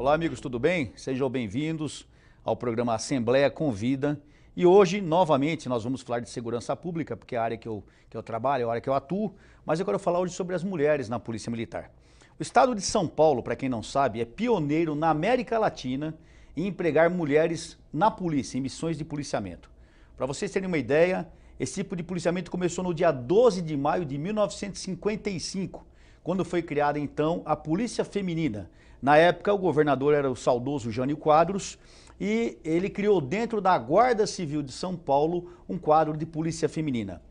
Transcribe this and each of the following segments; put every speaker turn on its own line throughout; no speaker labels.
Olá, amigos, tudo bem? Sejam bem-vindos ao programa Assembleia Convida. E hoje, novamente, nós vamos falar de segurança pública, porque é a área que eu, que eu trabalho, é a área que eu atuo, mas eu quero falar hoje sobre as mulheres na Polícia Militar. O estado de São Paulo, para quem não sabe, é pioneiro na América Latina em empregar mulheres na polícia, em missões de policiamento. Para vocês terem uma ideia, esse tipo de policiamento começou no dia 12 de maio de 1955, quando foi criada então a Polícia Feminina, na época, o governador era o saudoso Jânio Quadros e ele criou dentro da Guarda Civil de São Paulo um quadro de polícia feminina.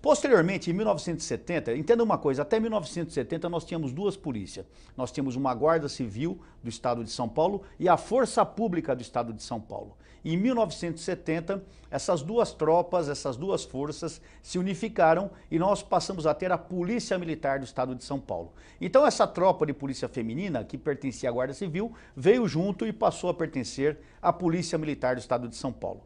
Posteriormente, em 1970, entenda uma coisa, até 1970 nós tínhamos duas polícias. Nós tínhamos uma Guarda Civil do Estado de São Paulo e a Força Pública do Estado de São Paulo. Em 1970, essas duas tropas, essas duas forças se unificaram e nós passamos a ter a Polícia Militar do Estado de São Paulo. Então essa tropa de polícia feminina, que pertencia à Guarda Civil, veio junto e passou a pertencer à Polícia Militar do Estado de São Paulo.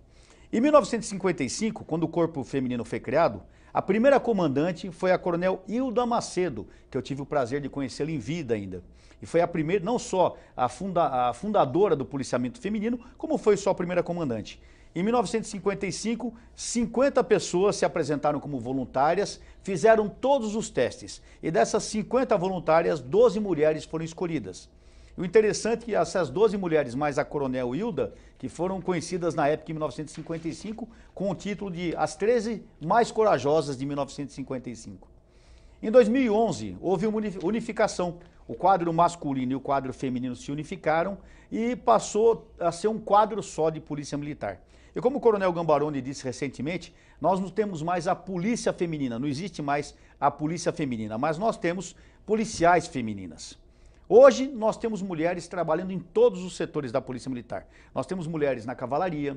Em 1955, quando o Corpo Feminino foi criado, a primeira comandante foi a Coronel Hilda Macedo, que eu tive o prazer de conhecê-la em vida ainda. E foi a primeira, não só a, funda, a fundadora do policiamento feminino, como foi sua primeira comandante. Em 1955, 50 pessoas se apresentaram como voluntárias, fizeram todos os testes e dessas 50 voluntárias, 12 mulheres foram escolhidas. O interessante é que essas 12 mulheres, mais a coronel Hilda, que foram conhecidas na época em 1955 com o título de As 13 Mais Corajosas de 1955. Em 2011, houve uma unificação o quadro masculino e o quadro feminino se unificaram e passou a ser um quadro só de polícia militar. E como o coronel Gambaroni disse recentemente, nós não temos mais a polícia feminina, não existe mais a polícia feminina, mas nós temos policiais femininas. Hoje nós temos mulheres trabalhando em todos os setores da Polícia Militar. Nós temos mulheres na cavalaria,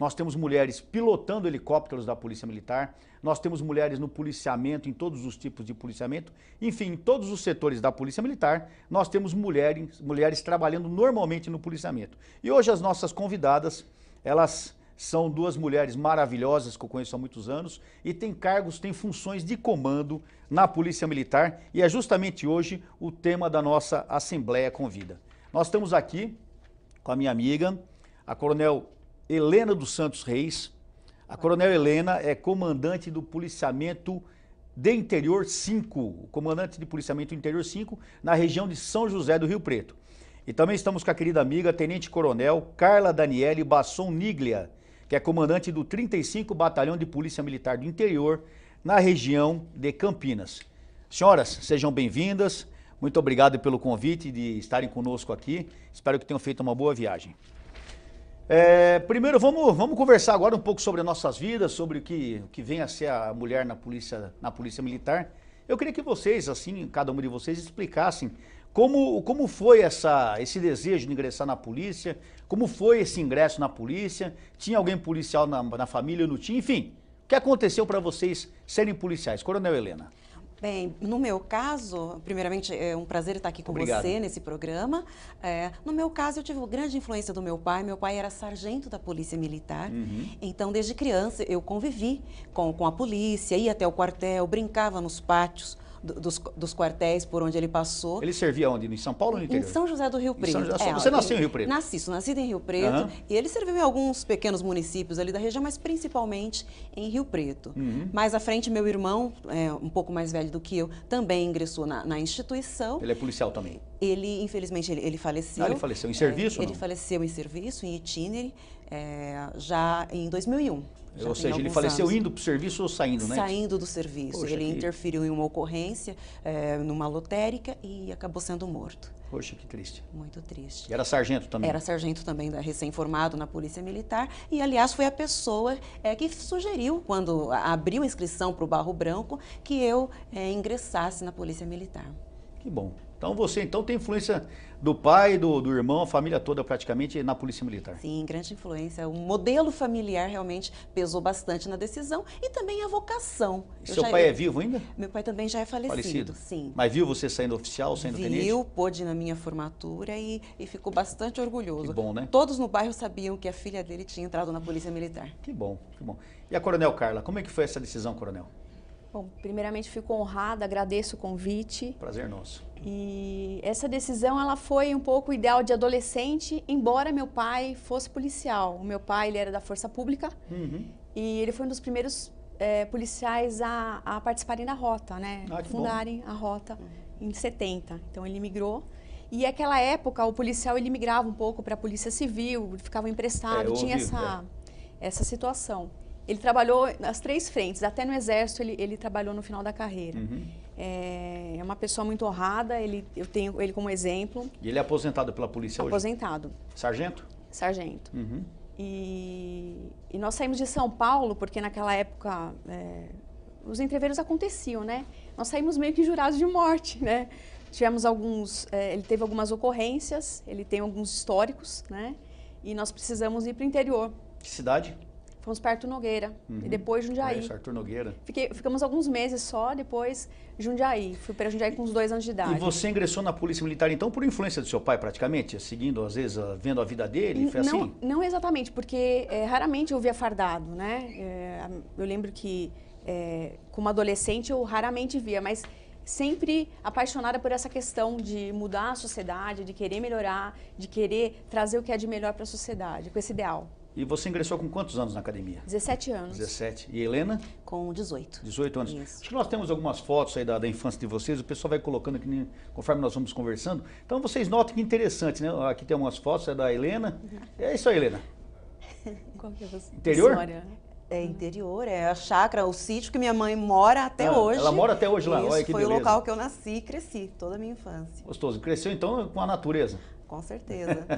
nós temos mulheres pilotando helicópteros da Polícia Militar, nós temos mulheres no policiamento, em todos os tipos de policiamento, enfim, em todos os setores da Polícia Militar, nós temos mulheres, mulheres trabalhando normalmente no policiamento. E hoje as nossas convidadas, elas são duas mulheres maravilhosas que eu conheço há muitos anos e têm cargos, têm funções de comando na Polícia Militar e é justamente hoje o tema da nossa Assembleia Convida. Nós estamos aqui com a minha amiga, a Coronel Helena dos Santos Reis. A Coronel Helena é comandante do policiamento de Interior 5, comandante de policiamento Interior 5, na região de São José do Rio Preto. E também estamos com a querida amiga Tenente Coronel Carla Daniele Basson Niglia, que é comandante do 35 Batalhão de Polícia Militar do Interior, na região de Campinas. Senhoras, sejam bem-vindas. Muito obrigado pelo convite de estarem conosco aqui. Espero que tenham feito uma boa viagem. É, primeiro, vamos, vamos conversar agora um pouco sobre nossas vidas, sobre o que, o que vem a ser a mulher na polícia, na polícia militar. Eu queria que vocês, assim, cada um de vocês, explicassem como, como foi essa, esse desejo de ingressar na polícia, como foi esse ingresso na polícia, tinha alguém policial na, na família, não tinha, enfim, o que aconteceu para vocês serem policiais? Coronel Helena.
Bem, no meu caso, primeiramente é um prazer estar aqui com Obrigado. você nesse programa. É, no meu caso, eu tive grande influência do meu pai. Meu pai era sargento da Polícia Militar. Uhum. Então, desde criança, eu convivi com, com a polícia, ia até o quartel, brincava nos pátios dos, dos quartéis por onde ele passou.
Ele servia onde? Em São Paulo ou no interior? Em São
José do Rio Preto. É, você nasceu em Rio Preto? Nasci, sou nascida em Rio Preto. Uhum. E ele serviu em alguns pequenos municípios ali da região, mas principalmente em Rio Preto. Uhum. Mais à frente, meu irmão, é, um pouco mais velho do que eu, também ingressou na, na instituição. Ele
é policial também?
Ele, infelizmente, ele, ele faleceu. Ah, ele faleceu em serviço? É, ele faleceu em serviço, em itinere, é, já em 2001. Já ou seja, ele faleceu anos. indo para o
serviço ou saindo, né? Saindo do
serviço. Poxa, ele que... interferiu em uma ocorrência, é, numa lotérica e acabou sendo morto.
Poxa, que triste.
Muito triste.
E era sargento também? Era
sargento também, né? recém-formado na Polícia Militar. E, aliás, foi a pessoa é, que sugeriu, quando abriu a inscrição para o Barro Branco, que eu é, ingressasse na Polícia Militar.
Que bom. Então você então tem influência do pai, do, do irmão, a família toda praticamente na Polícia Militar.
Sim, grande influência. O modelo familiar realmente pesou bastante na decisão e também a vocação. E seu pai é vivo ainda? Meu pai também já é falecido. falecido. Sim. Mas viu
você saindo oficial, saindo viu, tenente? Viu,
pôde na minha formatura e, e ficou bastante orgulhoso. Que bom, né? Todos
no bairro sabiam
que a filha dele tinha entrado na Polícia Militar.
Que bom, que bom. E a Coronel Carla, como é que foi essa decisão, Coronel?
Bom, primeiramente fico honrada, agradeço
o convite.
Prazer nosso.
E essa decisão ela foi um pouco ideal de adolescente, embora meu pai fosse policial. O meu pai ele era da Força Pública uhum. e ele foi um dos primeiros é, policiais a, a, participarem da rota, né? Ah, Fundarem bom. a rota uhum. em 70. Então ele migrou. E naquela época o policial ele migrava um pouco para a Polícia Civil, ficava emprestado, é, tinha ouvi, essa é. essa situação. Ele trabalhou nas três frentes, até no exército ele, ele trabalhou no final da carreira. Uhum. É, é, uma pessoa muito honrada, ele, eu tenho ele como exemplo.
E ele é aposentado pela polícia aposentado. hoje? Aposentado. Sargento?
Sargento. Uhum. E, e, nós saímos de São Paulo, porque naquela época é, os entreveiros aconteciam, né? Nós saímos meio que jurados de morte, né? Tivemos alguns, é, ele teve algumas ocorrências, ele tem alguns históricos, né? E nós precisamos ir para o interior. Que cidade? Fomos para Arthur Nogueira uhum. e depois Jundiaí. Conheço
Arthur Nogueira.
Fiquei, ficamos alguns meses só, depois Jundiaí. Fui para Jundiaí com uns dois anos de idade. E você
ingressou na Polícia Militar, então, por influência do seu pai, praticamente? Seguindo, às vezes, vendo a vida dele? Foi não, assim?
Não exatamente, porque é, raramente eu via fardado, né? É, eu lembro que, é, como adolescente, eu raramente via, mas sempre apaixonada por essa questão de mudar a sociedade, de querer melhorar, de querer trazer o que é de melhor para a sociedade, com esse ideal.
E você ingressou com quantos anos na academia?
17 anos.
17. E Helena? Com 18. 18 anos. Isso. Acho que nós temos algumas fotos aí da, da infância de vocês, o pessoal vai colocando aqui conforme nós vamos conversando. Então vocês notam que interessante, né? Aqui tem algumas fotos, é da Helena. Uhum. É isso aí, Helena.
Qual que é você? Interior? História. É interior, é a chácara, o sítio que minha mãe mora até ah, hoje. Ela mora até hoje lá, Isso, olha que foi beleza. o local que eu nasci e cresci, toda a minha infância.
Gostoso. Cresceu então com a natureza? Com certeza.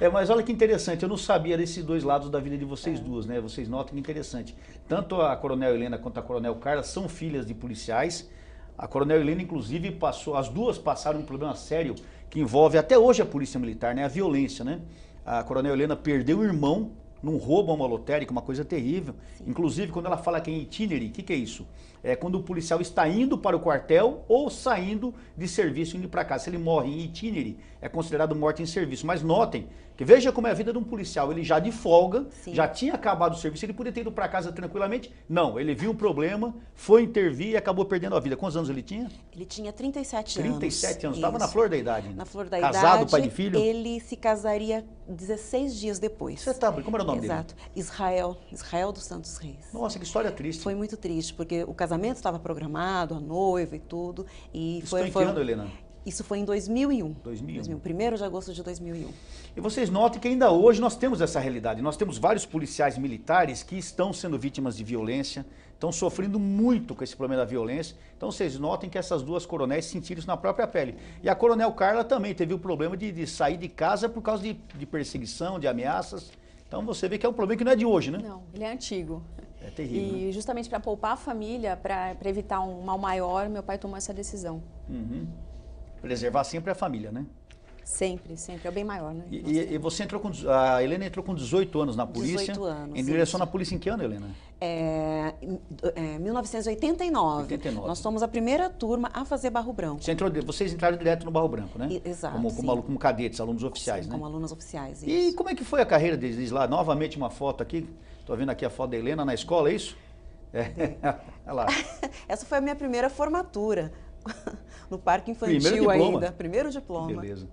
É, mas olha que interessante, eu não sabia desses dois lados da vida de vocês é. duas, né? Vocês notam que interessante. Tanto a Coronel Helena quanto a Coronel Carla são filhas de policiais. A Coronel Helena, inclusive, passou, as duas passaram um problema sério que envolve até hoje a Polícia Militar, né? A violência, né? A Coronel Helena perdeu o irmão num roubo a uma lotérica, uma coisa terrível. Inclusive, quando ela fala que é itinerary, o que, que é isso? É quando o policial está indo para o quartel ou saindo de serviço indo para casa. Se ele morre em itinerary, é considerado morte em serviço. Mas notem que veja como é a vida de um policial. Ele já de folga, Sim. já tinha acabado o serviço, ele poderia ter ido para casa tranquilamente. Não, ele viu um problema, foi intervir e acabou perdendo a vida. Quantos anos ele tinha?
Ele tinha 37, 37 anos. 37 anos, estava na flor da idade. Na flor da Casado, idade. Casado, pai de filho? Ele se casaria 16 dias depois. Você tá, como era o nome Exato. dele? Exato. Israel, Israel dos Santos Reis. Nossa, que história triste. Foi muito triste, porque o casamento estava programado, a noiva
e tudo. E Estou foi, foi... Helena. Isso foi em 2001. 2001. 2001 1 de agosto de 2001. E vocês notem que ainda hoje nós temos essa realidade. Nós temos vários policiais militares que estão sendo vítimas de violência, estão sofrendo muito com esse problema da violência. Então vocês notem que essas duas coronéis sentiram isso na própria pele. E a coronel Carla também teve o problema de, de sair de casa por causa de, de perseguição, de ameaças. Então você vê que é um problema que não é de hoje, né? Não,
ele é antigo.
É terrível. E né?
justamente para poupar a família, para evitar um mal maior, meu pai tomou essa decisão.
Uhum preservar sempre a família, né?
Sempre, sempre. É
o bem maior, né?
E, e você entrou com. A Helena entrou com 18 anos na polícia. 18 anos. Em direção na polícia em que ano, Helena?
É, é, 1989. 89. Nós somos a primeira turma a fazer Barro Branco.
Você entrou, vocês entraram direto no Barro Branco, né? I, exato. Como, como, como, cadetes, alunos oficiais, sim, né? Como
alunos oficiais. Isso. E
como é que foi a carreira deles lá? Novamente uma foto aqui. Estou vendo aqui a foto da Helena na escola, é isso? É. Olha lá.
Essa foi a minha primeira formatura. no parque infantil Primeiro ainda. Primeiro diploma.
Beleza.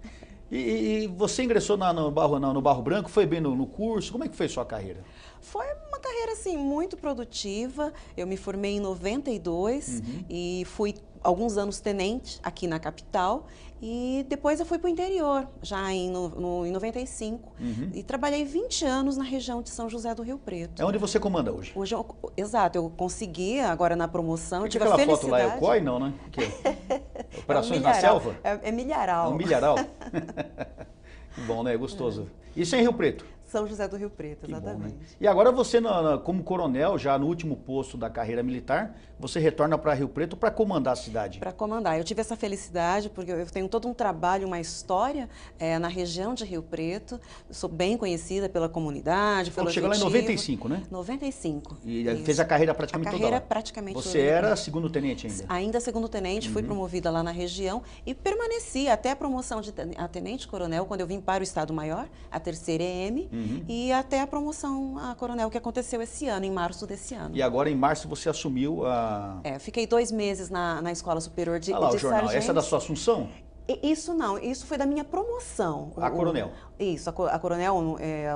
E, e você ingressou na, no, barro, na, no Barro Branco, foi bem no, no curso? Como é que foi sua carreira? Foi uma
carreira, assim, muito produtiva. Eu me formei em 92 uhum. e fui alguns anos tenente aqui na capital e depois eu fui para o interior, já em, no, no em 95, uhum. e trabalhei 20 anos na região de São José do Rio Preto. É onde você comanda hoje? Hoje, eu, exato, eu consegui agora na promoção, Porque tive aquela a foto lá é o COI,
não, né? É operações é um na selva?
É, é milharal. É um milharal.
que bom, né? É gostoso. Isso é em Rio Preto?
São José do Rio Preto,
exatamente. Bom, né? E agora você, como coronel, já no último posto da carreira militar, você retorna para Rio Preto para comandar a cidade. Para
comandar. Eu tive essa felicidade, porque eu tenho todo um trabalho, uma história é, na região de Rio Preto. Eu sou bem conhecida pela comunidade, pelo Chegou lá em 95,
né? 95. E eh, isso. fez a carreira praticamente a carreira toda
praticamente Você era
segundo-tenente ainda?
Ainda segundo-tenente, uhum. fui promovida lá na região e permaneci até a promoção de tenente-coronel, quando eu vim para o Estado-Maior, a terceira EM. Uhum. Uhum. E até a promoção a coronel, que aconteceu esse ano, em março desse ano. E
agora, em março, você assumiu a...
É, fiquei dois meses na, na Escola Superior de, ah lá, de o jornal. Sargento. Essa é da sua assunção? Isso não, isso foi da minha promoção. A o, coronel? Isso, a, a coronel, é,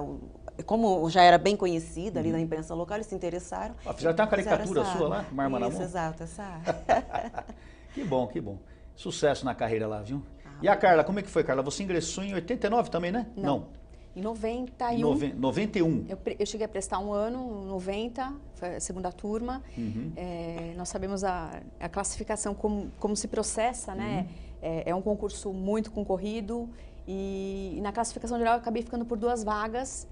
como já era bem conhecida ali uhum. na imprensa local, eles se interessaram. Ah, fizeram até uma caricatura sua lá, com uma arma isso, na mão. exato, essa
Que bom, que bom. Sucesso na carreira lá, viu? Ah, e a Carla, como é que foi, Carla? Você ingressou em 89 também, né? Não. não.
Em 91. Noven
91. Eu,
eu, cheguei a prestar um ano, 90, foi a segunda turma. Uhum. É, nós sabemos a, a classificação, como, como se processa, né? Uhum. É, é, um concurso muito concorrido e, e na classificação geral eu acabei ficando por duas vagas.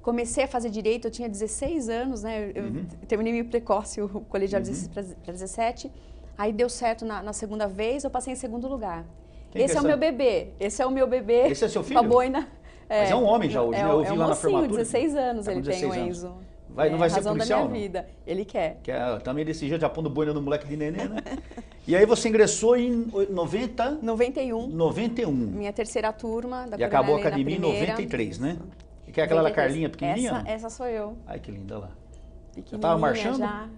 Comecei a fazer direito, eu tinha 16 anos, né? Eu, uhum. eu terminei meio precoce o colegial uhum. para 17. Aí deu certo na, na segunda vez, eu passei em segundo lugar. Quem esse é, é o meu bebê. Esse é o meu bebê. Esse é seu filho? a boina. É, Mas é um homem já hoje, né? é, né? Eu vi é um lá mocinho, na formatura. 16 anos ele 16 tem, o Enzo. Anos.
Vai, não é, vai ser policial? Da minha não?
vida. Ele quer.
quer também desse jeito, já pondo bolha no moleque de neném, né? e aí você ingressou em 90? 91. 91. Minha
terceira turma da E acabou a academia em 93,
né? E que é aquela 93. Carlinha pequenininha? Essa,
essa sou eu.
Ai, que linda lá. Você tava marchando? Já.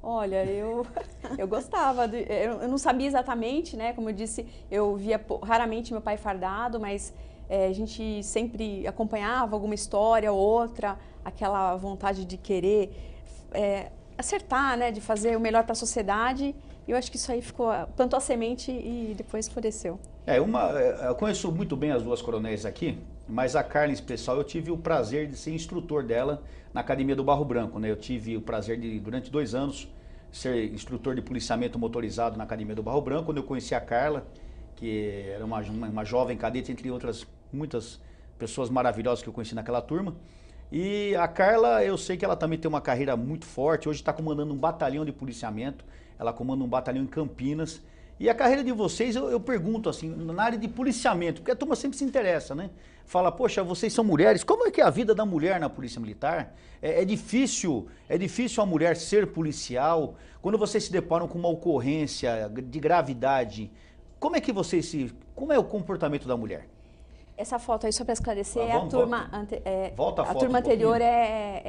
Olha, eu, eu gostava, de, eu, eu não sabia exatamente, né? Como eu disse, eu via raramente meu pai fardado, mas é, a gente sempre acompanhava alguma história ou outra, aquela vontade de querer é, acertar, né, de fazer o melhor para a sociedade. E eu acho que isso aí ficou, plantou a semente e depois floresceu.
É, uma, é, eu conheço muito bem as duas coronéis aqui, mas a Carla, em especial, eu tive o prazer de ser instrutor dela na Academia do Barro Branco. Né? Eu tive o prazer de, durante dois anos, ser instrutor de policiamento motorizado na Academia do Barro Branco, quando eu conheci a Carla, que era uma, uma, uma jovem cadete, entre outras muitas pessoas maravilhosas que eu conheci naquela turma. E a Carla, eu sei que ela também tem uma carreira muito forte. Hoje está comandando um batalhão de policiamento. Ela comanda um batalhão em Campinas. E a carreira de vocês, eu, eu pergunto assim, na área de policiamento, porque a turma sempre se interessa, né? Fala, poxa, vocês são mulheres, como é que é a vida da mulher na polícia militar? É, é difícil, é difícil a mulher ser policial. Quando vocês se deparam com uma ocorrência de gravidade, como é que vocês se. Como é o comportamento da mulher?
Essa foto aí, só para esclarecer, ah, vamos, a turma, ante, é, Volta a, a turma um anterior é,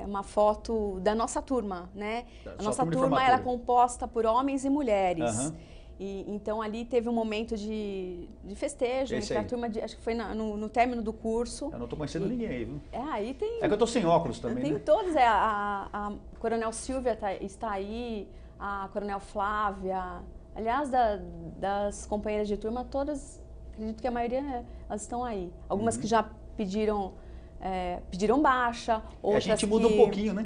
é, uma foto da nossa turma, né? Da a nossa turma, turma era é composta por homens e mulheres. Uhum. E, então ali teve um momento de, de festejo, né, a turma, de, acho que foi na, no, no, término do curso. Eu não estou
conhecendo e, ninguém aí, viu?
É, aí tem... É
que eu estou sem óculos também, Tem né?
todos, é, a, a, Coronel Silvia tá, está aí, a Coronel Flávia, aliás, da, das companheiras de turma, todas, acredito que a maioria... É, elas estão aí. Algumas uhum. que já pediram é, pediram baixa, é, outras a gente mudou um pouquinho, né?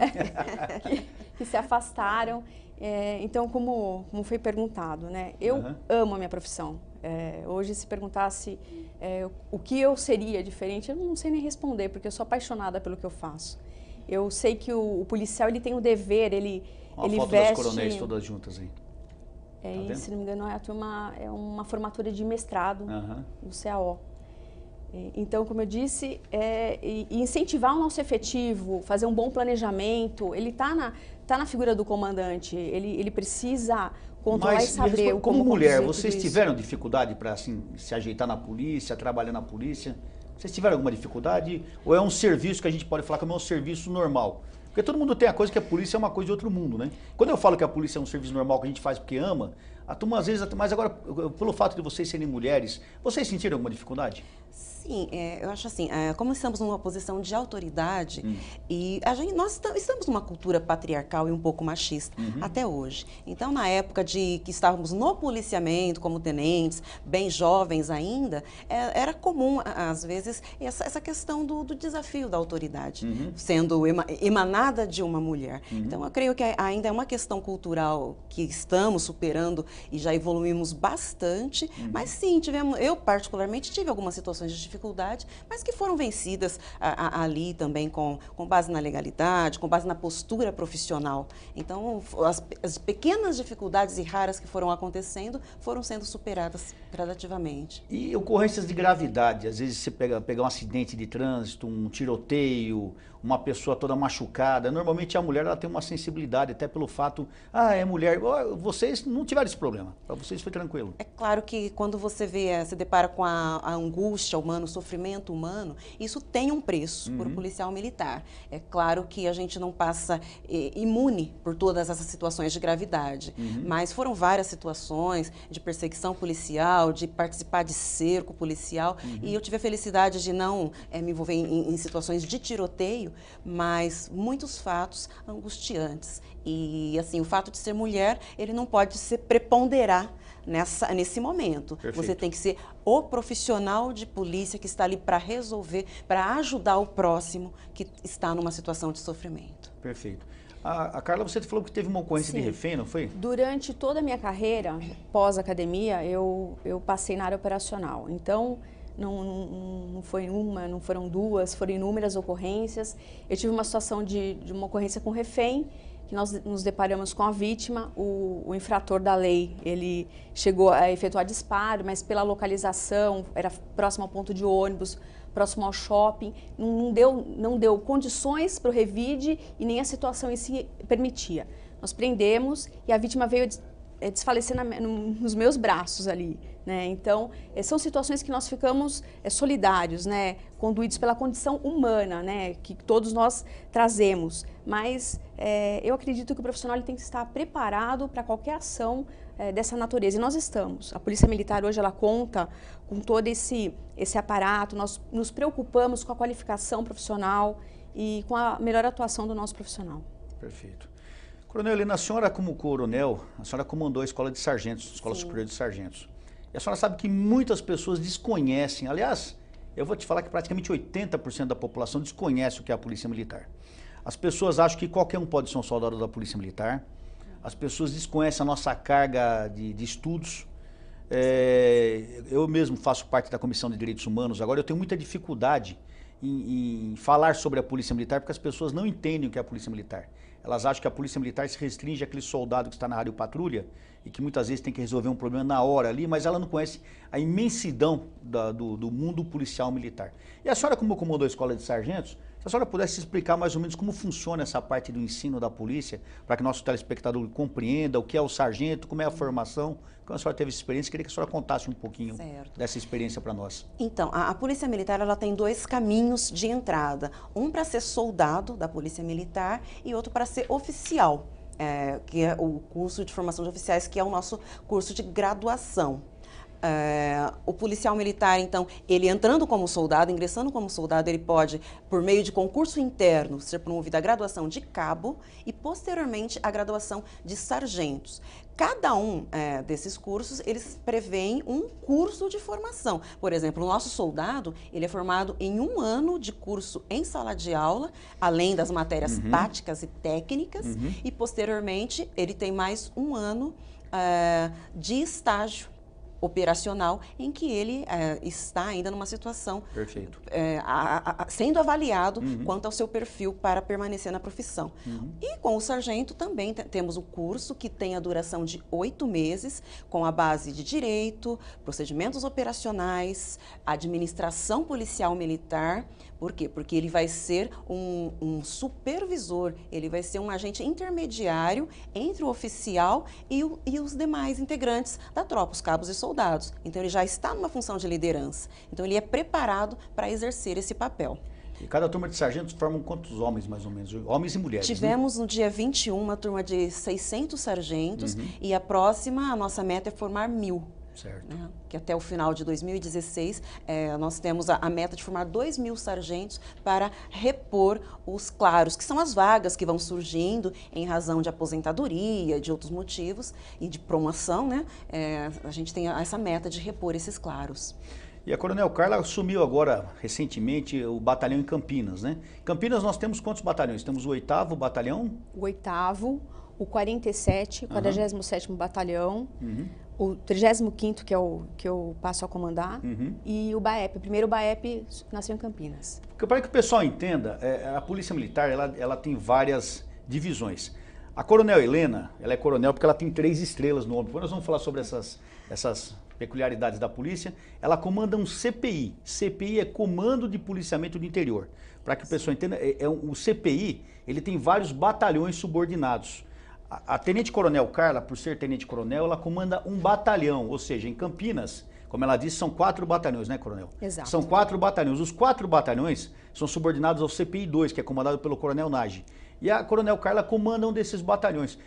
que, que, se afastaram. É, então, como, como foi perguntado, né? Eu uhum. amo a minha profissão. É, hoje, se perguntasse é, o que eu seria diferente, eu não sei nem responder, porque eu sou apaixonada pelo que eu faço. Eu sei que o, o policial ele tem o dever, ele Uma ele foto veste. das coronéis todas
juntas aí. É, tá se não
me engano, é, turma, é uma formatura de mestrado, uhum. o CAO. Então, como eu disse, é, incentivar o nosso efetivo, fazer um bom planejamento, ele está na, tá na figura do comandante, ele, ele precisa controlar Mas, e saber como, como mulher, vocês tiveram
isso. dificuldade para assim, se ajeitar na polícia, trabalhar na polícia? Vocês tiveram alguma dificuldade? Ou é um serviço que a gente pode falar como é um serviço normal? Porque todo mundo tem a coisa que a polícia é uma coisa de outro mundo, né? Quando eu falo que a polícia é um serviço normal que a gente faz porque ama, a turma às vezes, mas agora, pelo fato de vocês serem mulheres, vocês sentiram alguma dificuldade?
Sim, é, eu acho assim, é, como estamos numa posição de autoridade hum. e a gente, nós estamos numa cultura patriarcal e um pouco machista uhum. até hoje. Então, na época de que estávamos no policiamento como tenentes, bem jovens ainda, é, era comum, às vezes, essa, essa questão do, do, desafio da autoridade uhum. sendo ema, emanada de uma mulher. Uhum. Então, eu creio que ainda é uma questão cultural que estamos superando e já evoluímos bastante, uhum. mas sim, tivemos, eu particularmente tive algumas situações situações de dificuldade, mas que foram vencidas a, a, ali também com, com base na legalidade, com base na postura profissional. Então, as, as pequenas dificuldades e raras que foram acontecendo foram sendo superadas gradativamente.
E ocorrências de gravidade? Às vezes você pega, pega um acidente de trânsito, um tiroteio, uma pessoa toda machucada. Normalmente a mulher ela tem uma sensibilidade, até pelo fato, ah, é mulher. Vocês não tiveram esse problema, para vocês foi tranquilo. É
claro que quando você vê, eh, se depara com a, a angústia humana, o sofrimento humano, isso tem um preço uhum. para o policial militar. É claro que a gente não passa eh, imune por todas essas situações de gravidade, uhum. mas foram várias situações de perseguição policial, de participar de cerco policial, uhum. e eu tive a felicidade de não eh, me envolver em, em situações de tiroteio, mas muitos fatos angustiantes. E assim, o fato de ser mulher, ele não pode se preponderar nessa, nesse momento. Perfeito. Você tem que ser o profissional de polícia que está ali para resolver, para ajudar o próximo que está numa situação de sofrimento. Perfeito.
A, a Carla, você falou que teve uma ocorrência Sim. de refém, não foi?
Durante toda a minha carreira,
pós-academia, eu, eu passei na área operacional. Então, não, não, não, foi uma, não foram duas, foram inúmeras ocorrências. Eu tive uma situação de, de uma ocorrência com refém, que nós nos deparamos com a vítima, o, o, infrator da lei, ele chegou a efetuar disparo, mas pela localização, era próximo ao ponto de ônibus, próximo ao shopping, não, deu, não deu condições para o revide e nem a situação em si permitia. Nós prendemos e a vítima veio eh, desfalecer na, nos meus braços ali. Né? Então, eh, são situações que nós ficamos é, solidários, né? conduídos pela condição humana né? que todos nós trazemos. Mas é, eu acredito que o profissional tem que estar preparado para qualquer ação é, dessa natureza. E nós estamos. A Polícia Militar hoje ela conta com todo esse, esse aparato, nós nos preocupamos com a qualificação profissional e com a melhor atuação do nosso profissional.
Perfeito. Coronel Helena, a senhora como coronel, a senhora comandou a Escola de Sargentos, a Escola Sim. Superior de Sargentos. E a senhora sabe que muitas pessoas desconhecem, aliás, eu vou te falar que praticamente 80% da população desconhece o que é a polícia militar. As pessoas acham que qualquer um pode ser um soldado da polícia militar, as pessoas desconhecem a nossa carga de, de estudos. É, eu mesmo faço parte da Comissão de Direitos Humanos agora, eu tenho muita dificuldade em, em, falar sobre a Polícia Militar porque as pessoas não entendem o que é a Polícia Militar. Elas acham que a Polícia Militar se restringe àquele soldado que está na rádio patrulha e que muitas vezes tem que resolver um problema na hora ali, mas ela não conhece a imensidão da, do, do, mundo policial militar. E a senhora, como comandou a escola de sargentos, se a senhora pudesse explicar mais ou menos como funciona essa parte do ensino da polícia, para que nosso telespectador compreenda o que é o sargento, como é a formação, como a senhora teve essa experiência, queria que a senhora contasse um pouquinho certo. dessa experiência para nós.
Então, a, a, Polícia Militar ela tem dois caminhos de entrada, um para ser soldado da Polícia Militar e outro para ser oficial é, que é o curso de formação de oficiais, que é o nosso curso de graduação. É, o policial militar, então, ele entrando como soldado, ingressando como soldado, ele pode, por meio de concurso interno, ser promovido à graduação de cabo e, posteriormente, à graduação de sargentos. Cada um é, desses cursos, eles prevêem um curso de formação. Por exemplo, o nosso soldado, ele é formado em um ano de curso em sala de aula, além das matérias uhum. táticas e técnicas, uhum. e posteriormente ele tem mais um ano é, de estágio operacional em que ele é, está ainda numa situação é, a, a, sendo avaliado uhum. quanto ao seu perfil para permanecer na profissão. Uhum. E com o sargento também temos o um curso que tem a duração de oito meses, com a base de direito, procedimentos operacionais, administração policial militar, por quê? Porque ele vai ser um, um supervisor, ele vai ser um agente intermediário entre o oficial e, o, e os demais integrantes da tropa, os cabos e soldados. Então ele já está numa função de liderança. Então ele é preparado para exercer esse papel.
E cada turma de sargentos formam quantos homens, mais ou menos? Homens e mulheres. Né? Tivemos
né? no dia 21 uma turma de 600 sargentos uhum. e a próxima, a nossa meta é formar mil. Certo. Né? Que até o final de 2016 é, eh, nós temos a, a, meta de formar 2 mil sargentos para repor os claros, que são as vagas que vão surgindo em razão de aposentadoria, de outros motivos e de promoção, né? É, a gente tem essa meta de repor esses claros.
E a Coronel Carla assumiu agora, recentemente, o batalhão em Campinas, né? Campinas nós temos quantos batalhões? Temos o oitavo batalhão?
O oitavo, o 47, o uhum. 47º batalhão, uhum o 35 que é o que eu passo a comandar uhum. e o BAEP. O primeiro BAEP nasceu em Campinas.
Para que o pessoal entenda, é, a Polícia Militar ela, ela tem várias divisões. A Coronel Helena, ela é coronel porque ela tem três estrelas no ombro. Depois nós vamos falar sobre essas, essas peculiaridades da polícia. Ela comanda um CPI. CPI é Comando de Policiamento do Interior. Para que o pessoal entenda, é, é um, o CPI ele tem vários batalhões subordinados. A, tenente-coronel Carla, por ser tenente-coronel, ela comanda um batalhão, ou seja, em Campinas, como ela disse, são quatro batalhões, né, coronel? Exato. São quatro batalhões. Os quatro batalhões são subordinados ao CPI 2, que é comandado pelo coronel Nage. E a coronel Carla comanda um desses batalhões.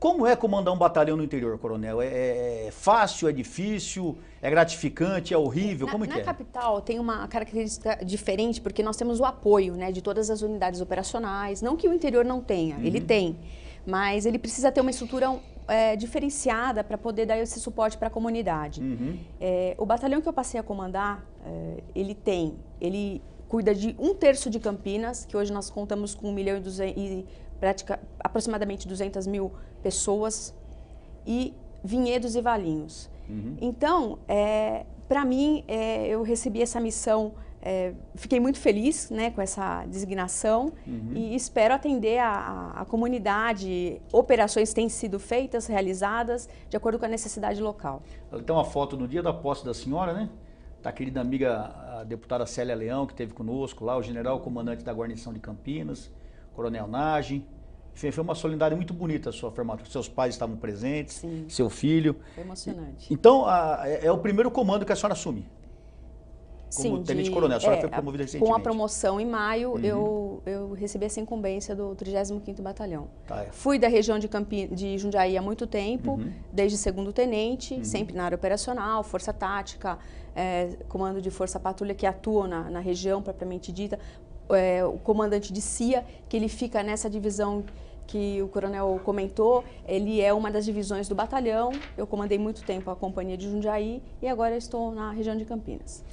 Como é comandar um batalhão no interior, coronel? É, é, é fácil, é difícil, é gratificante, é horrível? Na, Como é que é? Na
capital tem uma característica diferente, porque nós temos o apoio né, de todas as unidades operacionais. Não que o interior não tenha, uhum. ele tem mas ele precisa ter uma estrutura é, diferenciada para poder dar esse suporte para a comunidade. Uhum. É, o batalhão que eu passei a comandar, é, ele tem, ele cuida de um terço de Campinas, que hoje nós contamos com 1 milhão e, 200, e aproximadamente 200 mil pessoas, e vinhedos e valinhos. Uhum. Então, é, para mim, é, eu recebi essa missão é, fiquei muito feliz né, com essa designação uhum. e espero atender a, a, comunidade. Operações têm sido feitas, realizadas, de acordo com a necessidade local.
Então uma foto no dia da posse da senhora, né? Da querida amiga, a deputada Célia Leão, que esteve conosco lá, o general comandante da guarnição de Campinas, coronel Nagem. Enfim, foi uma solenidade muito bonita a sua formatura. Seus pais estavam presentes, Sim. seu filho. Foi emocionante. Então, a, é, é o primeiro comando que a senhora assume como tenente coronel, a senhora é, foi promovida recentemente. Com a
promoção em maio, uhum. eu, eu recebi essa incumbência do 35º Batalhão. Tá, é. Fui da região de, Campi, de Jundiaí há muito tempo, uhum. desde segundo tenente, uhum. sempre na área operacional, força tática, é, comando de força patrulha que atuam na, na região propriamente dita, é, o comandante de CIA, que ele fica nessa divisão que o coronel comentou, ele é uma das divisões do batalhão. Eu comandei muito tempo a companhia de Jundiaí e agora estou na região de Campinas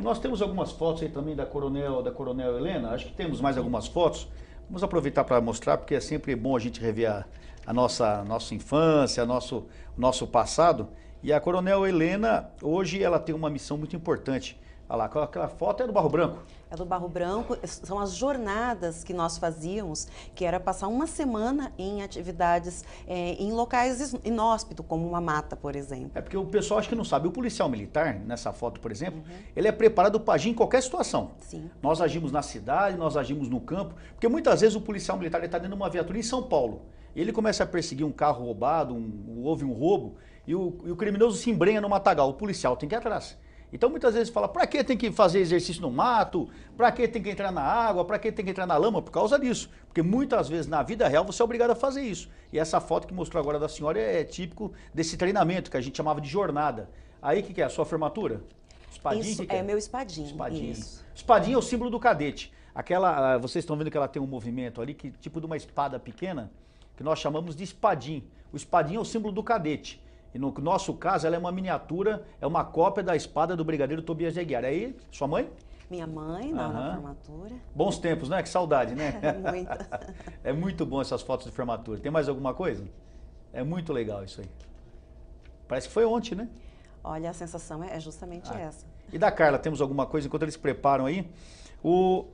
nós temos algumas fotos aí também da Coronel, da Coronel Helena. Acho que temos mais algumas fotos. Vamos aproveitar para mostrar, porque é sempre bom a gente rever a, a nossa, nossa infância, o nosso, nosso passado. E a Coronel Helena, hoje, ela tem uma missão muito importante. Olha lá, aquela foto é do Barro Branco.
É do Barro Branco, são as jornadas que nós fazíamos, que era passar uma semana em atividades é, em locais inóspitos, como uma mata, por exemplo.
É porque o pessoal acho que não sabe. O policial militar, nessa foto, por exemplo, uhum. ele é preparado para agir em qualquer situação. Sim. Nós agimos na cidade, nós agimos no campo, porque muitas vezes o policial militar está dentro de uma viatura em São Paulo. Ele começa a perseguir um carro roubado, um, houve um roubo, e o, e o criminoso se embrenha no matagal. O policial tem que ir atrás. Então muitas vezes fala, para que tem que fazer exercício no mato? Para que tem que entrar na água? Para que tem que entrar na lama? Por causa disso. Porque muitas vezes na vida real você é obrigado a fazer isso. E essa foto que mostrou agora da senhora é típico desse treinamento que a gente chamava de jornada. Aí o que, que, é? A sua formatura? Espadinha? Isso, que que é? é meu espadinho. Espadinha, Isso. é o símbolo do cadete. Aquela, ah, vocês estão vendo que ela tem um movimento ali, que tipo de uma espada pequena, que nós chamamos de espadim. O espadim é o símbolo do cadete. E no nosso caso, ela é uma miniatura, é uma cópia da espada do brigadeiro Tobias de Aguiar. Aí, sua mãe?
Minha mãe, na, na formatura.
Bons tempos, né? Que saudade, né? muito. é muito bom essas fotos de formatura. Tem mais alguma coisa? É muito legal isso aí. Parece que foi ontem, né?
Olha, a sensação é, é justamente ah. essa.
E da Carla, temos alguma coisa enquanto eles preparam aí? O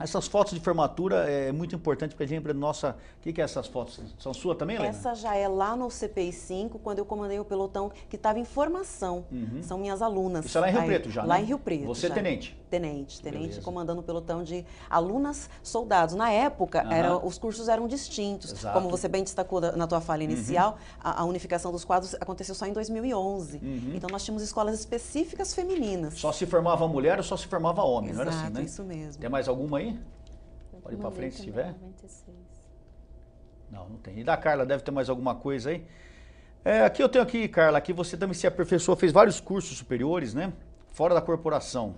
essas fotos de formatura é muito importante porque a gente lembra nossa. O que, que é essas fotos? São sua também, Helena? Essa
já é lá no CPI 5, quando eu comandei o pelotão que estava em formação. Uhum. São minhas alunas. Isso é lá em Rio Preto já. Lá né? em Rio Preto. Você, é já. tenente? tenente. Tenente Beleza. comandando o pelotão de alunas soldados. Na época, uhum. era, os cursos eram distintos. Exato. Como você bem destacou na tua fala uhum. inicial, uhum. a, a, unificação dos quadros aconteceu só em
2011. Uhum. Então, nós tínhamos escolas específicas femininas. Só se formava mulher ou só se formava homem, Exato, não era assim, né? isso mesmo. Tem mais alguma aí? Pode ir para frente se tiver.
96.
Não, não tem. E da Carla, deve ter mais alguma coisa aí? É, aqui eu tenho aqui, Carla, aqui você também se aperfeiçoou, fez vários cursos superiores, né? Fora da corporação.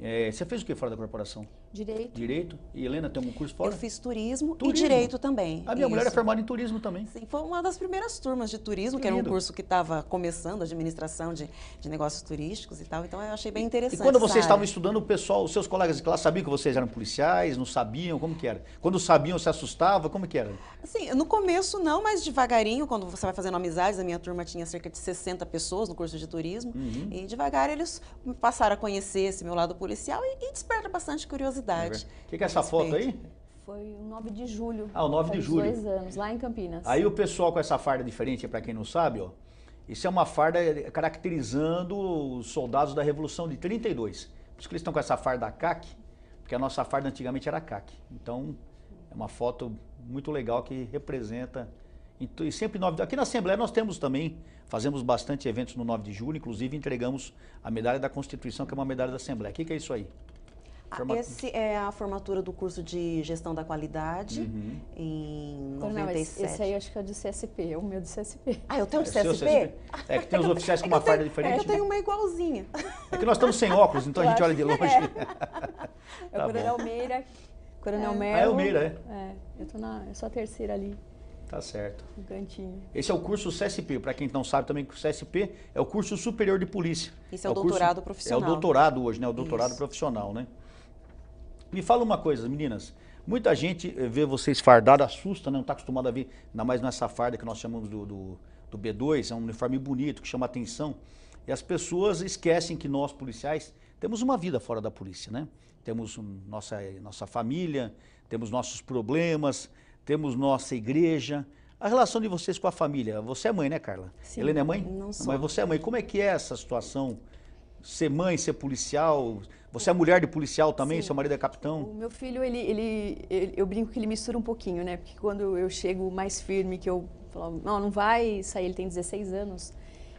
É, você fez o que fora da corporação? Direito. Direito. E Helena tem algum curso fora? Eu fiz turismo, turismo. e direito
também. A minha Isso. mulher é formada em turismo também. Sim, foi uma das primeiras turmas de turismo, que, que era um curso que estava começando, administração
de, de negócios turísticos e tal. Então eu achei bem interessante. E quando vocês estavam estudando, o pessoal, os seus colegas de classe sabiam que vocês eram policiais, não sabiam, como que era? Quando sabiam, se assustava, como que era?
Sim, no começo não, mas devagarinho, quando você vai fazendo amizades, a minha turma tinha cerca de 60 pessoas no curso de turismo. Uhum. E devagar eles passaram a conhecer esse meu lado policial e, e desperta bastante curiosidade o que, que é essa respeito. foto aí?
Foi o 9 de julho.
Ah, o 9
de julho. dois
anos, lá em Campinas. Aí o
pessoal com essa farda é diferente, para quem não sabe, ó. Isso é uma farda eh, caracterizando os soldados da Revolução de 32. Por isso que eles estão com essa farda CAC, porque a nossa farda antigamente era CAC. Então, é uma foto muito legal que representa. Então, e sempre 9 de... Aqui na Assembleia nós temos também, fazemos bastante eventos no 9 de julho, inclusive entregamos a medalha da Constituição, que é uma medalha da Assembleia. O que, que é isso aí? Format... Esse
é a formatura do curso de Gestão da Qualidade uhum. em
97. Não, esse aí
acho que é o de CSP, é, ah, é o meu de CSP. É ah, eu tenho de CSP? CSP?
É que tem os oficiais com é uma farda diferente. É, eu tenho né?
uma igualzinha.
É que nós estamos sem óculos, então eu a gente olha de longe. É, é o tá Coronel
bom. Coronel é. Melo. Ah, é o Meira, é. É, eu, tô na, eu sou a terceira ali. Tá certo. Um cantinho. Esse é o
curso CSP, para quem não sabe também que o CSP é o curso superior de polícia. Isso é, o, o doutorado curso, profissional. É o doutorado hoje, né? O doutorado Isso. profissional, né? Me fala uma coisa, meninas. Muita gente eh, vê vocês fardadas, assusta, né? não está acostumado a ver, ainda mais nessa farda que nós chamamos do, do, do, B2, é um uniforme bonito, que chama atenção. E as pessoas esquecem que nós, policiais, temos uma vida fora da polícia, né? Temos um, nossa, eh, nossa família, temos nossos problemas, temos nossa igreja. A relação de vocês com a família, você é mãe, né, Carla? Sim, Helena é mãe? Não sou. Mas você é mãe. Como é que é essa situação ser mãe, ser policial. Você é mulher de policial também, Sim. seu marido é capitão? O
meu filho, ele, ele, ele, eu brinco que ele mistura um pouquinho, né? Porque quando eu chego mais firme, que eu falo, não, não vai sair, ele tem 16 anos.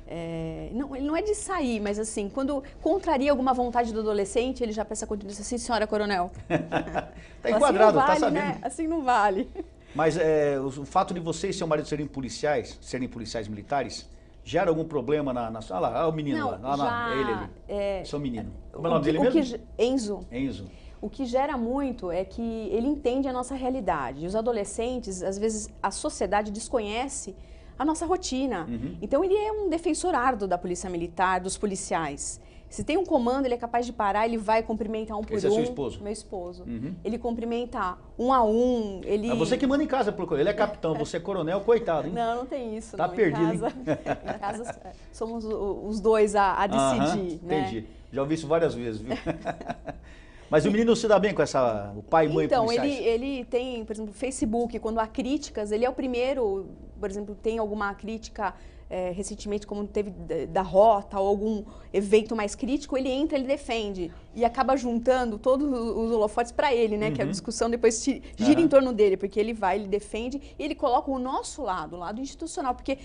É, não, ele não é de sair, mas assim, quando contraria alguma vontade do adolescente, ele já peça a continuidade assim, senhora coronel. tá
assim enquadrado, assim vale, tá sabendo. Né?
Assim não vale.
Mas é, o fato de você e seu marido serem policiais, serem policiais militares, Gera algum problema na, na sala Ah lá, ah, o menino Não, lá. Ah, lá, já, é ele ali. É, Seu é menino. É, Como é o nome dele o mesmo?
Que, Enzo. Enzo. O que gera muito é que ele entende a nossa realidade. Os adolescentes, às vezes, a sociedade desconhece a nossa rotina. Uhum. Então, ele é um defensor árduo da polícia militar, dos policiais. Se tem um comando, ele é capaz de parar, ele vai cumprimentar um por Esse um. Esse é seu esposo? Meu esposo. Uhum. Ele cumprimenta um a um, ele... É você que
manda em casa, ele é capitão, você é coronel, coitado, hein? Não,
não tem isso. Tá não. perdido, em casa,
em casa
somos os dois a, a decidir, né? Entendi.
Já ouvi isso várias vezes, viu? Mas o menino se dá bem com essa, o pai e mãe Então, ele,
ele tem, por exemplo, Facebook, quando há críticas, ele é o primeiro, por exemplo, tem alguma crítica é, recentemente, como teve da rota ou algum evento mais crítico, ele entra, ele defende e acaba juntando todos os holofotes para ele, né? Uhum. Que a uhum. discussão depois gira uhum. em torno dele, porque ele vai, ele defende e ele coloca o nosso lado, o lado institucional, porque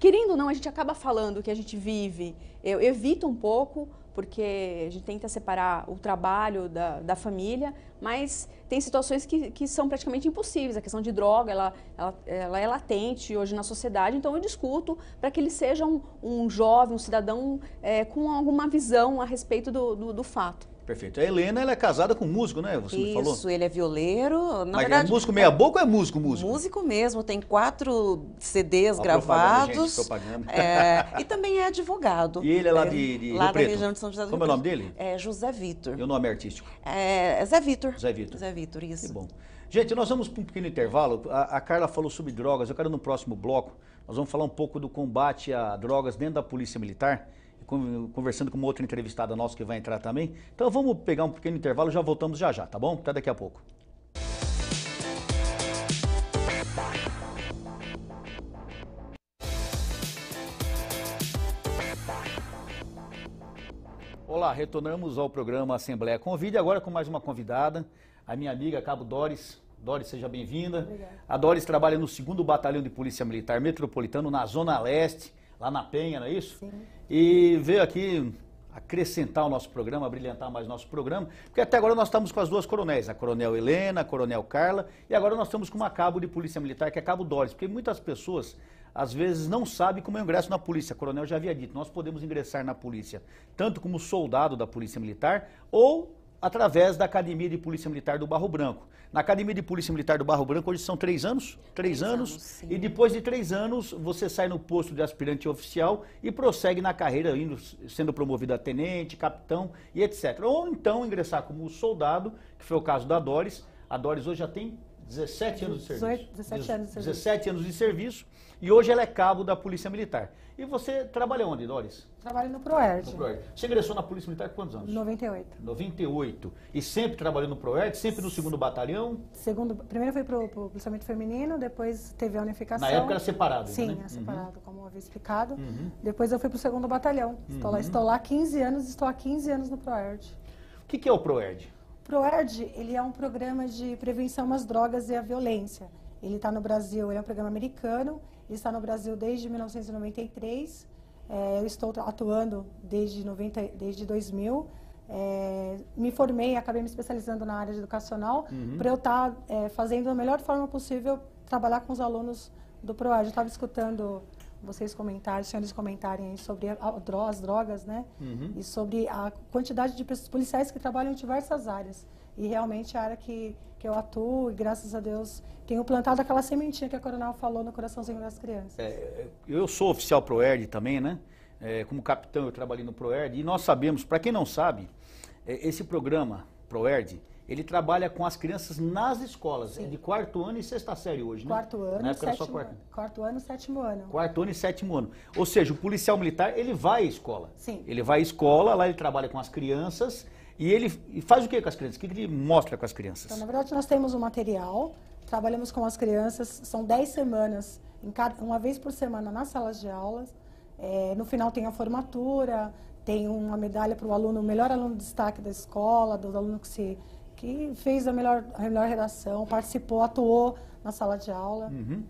querendo ou não, a gente acaba falando o que a gente vive. Eu evito um pouco, porque a gente tenta separar o trabalho da, da família, mas tem situações que, que são praticamente impossíveis. A questão de droga, ela, ela, ela é latente hoje na sociedade, então eu discuto para que ele seja um, um jovem, um cidadão é, com alguma visão a respeito do, do, do fato.
Perfeito. A Helena ela é casada com um músico, né? Você me falou? Isso,
ele é violeiro. Na Mas é verdade, é músico meia boca
ou é músico, músico?
Músico mesmo, tem quatro CDs Ó, gravados. Propaganda, gente, propaganda. É, e também é advogado. E ele é lá é, de, de lá Rio da Preto. região de São José do Como é o nome dele?
É José Vitor. E o nome é artístico? É, é, Zé Vitor. Zé Vitor. Zé Vitor, isso. Que bom. Gente, nós vamos para um pequeno intervalo. A, a Carla falou sobre drogas. Eu quero no próximo bloco, nós vamos falar um pouco do combate a drogas dentro da Polícia Militar conversando com uma outra entrevistada nossa que vai entrar também. Então vamos pegar um pequeno intervalo, já voltamos já já, tá bom? Até daqui a pouco. Olá, retornamos ao programa Assembleia Convide, agora com mais uma convidada, a minha amiga Cabo Doris. Doris, seja bem-vinda. A Doris trabalha no 2 Batalhão de Polícia Militar Metropolitano, na Zona Leste lá na Penha, não é isso? Sim. E veio aqui acrescentar o nosso programa, brilhantar mais nosso programa, porque até agora nós estamos com as duas coronéis, a Coronel Helena, a Coronel Carla, e agora nós estamos com uma cabo de Polícia Militar, que é Cabo Doris, porque muitas pessoas às vezes não sabem como eu é ingresso na polícia. A coronel já havia dito, nós podemos ingressar na polícia tanto como soldado da Polícia Militar ou através da Academia de Polícia Militar do Barro Branco. Na Academia de Polícia Militar do Barro Branco, hoje são três anos, três, três anos, anos e depois de três anos, você sai no posto de aspirante oficial e prossegue na carreira, indo, sendo promovido a tenente, capitão e etc. Ou então ingressar como soldado, que foi o caso da Doris. A Doris hoje já tem 17 anos de serviço. 17 anos de serviço. 17 anos de serviço e hoje ela é cabo da Polícia Militar. E você trabalha onde, Doris?
Trabalho no Proerd. Proerd.
Você ingressou na Polícia Militar quantos anos? 98. 98. E sempre trabalhou no Proerd, sempre no segundo batalhão?
Segundo, primeiro foi para o policiamento feminino, depois teve a unificação. Na época era separado, então, Sim, né? é separado, uhum. como havia explicado. Uhum. Depois eu fui para o segundo batalhão. Uhum. Estou lá, estou lá 15 anos, estou há 15 anos no Proerd.
O que, que é o Proerd?
O Proerd, ele é um programa de prevenção às drogas e à violência. Ele está no Brasil, ele é um programa americano está no Brasil desde 1993. É, eu estou atuando desde, 90, desde 2000. É, me formei, acabei me especializando na área educacional uhum. para eu estar tá, é, fazendo da melhor forma possível trabalhar com os alunos do PROAD. Eu estava escutando vocês comentarem, senhores comentarem sobre as drogas, né? Uhum. E sobre a quantidade de policiais que trabalham em diversas áreas. E realmente é a área que, que eu atuo, e graças a Deus, tenho plantado aquela sementinha que a Coronel falou no coraçãozinho das crianças.
É, é eu sou oficial ProERD também, né? É, como capitão eu trabalhei no ProERD e nós sabemos, para quem não sabe, é, esse programa ProERD, ele trabalha com as crianças nas escolas, é Sim. de quarto ano e sexta série hoje, né quarto
Ano, Na época sétimo, só quarto... quarto ano, sétimo ano.
Quarto ano e sétimo ano. Ou seja, o policial militar, ele vai à escola. Sim. Ele vai à escola, lá ele trabalha com as crianças e ele faz o que com as crianças? O que ele mostra com as crianças? Então,
na verdade, nós temos um material, trabalhamos com as crianças, são 10 semanas, cada, uma vez por semana nas salas de aulas. É, no final tem a formatura, tem uma medalha para o aluno, o melhor aluno de destaque da escola, do aluno que, se, que fez a melhor, a melhor redação, participou, atuou na sala de aula.
Uhum.